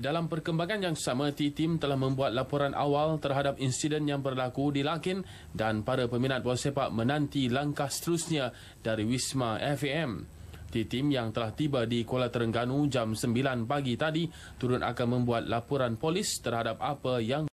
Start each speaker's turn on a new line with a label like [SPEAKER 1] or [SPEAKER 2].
[SPEAKER 1] dalam perkembangan yang sama, T-Team telah membuat laporan awal terhadap insiden yang berlaku di Larkin dan para peminat bola sepak menanti langkah seterusnya dari Wisma FAM. T-Team yang telah tiba di Kuala Terengganu jam 9 pagi tadi turun akan membuat laporan polis terhadap apa yang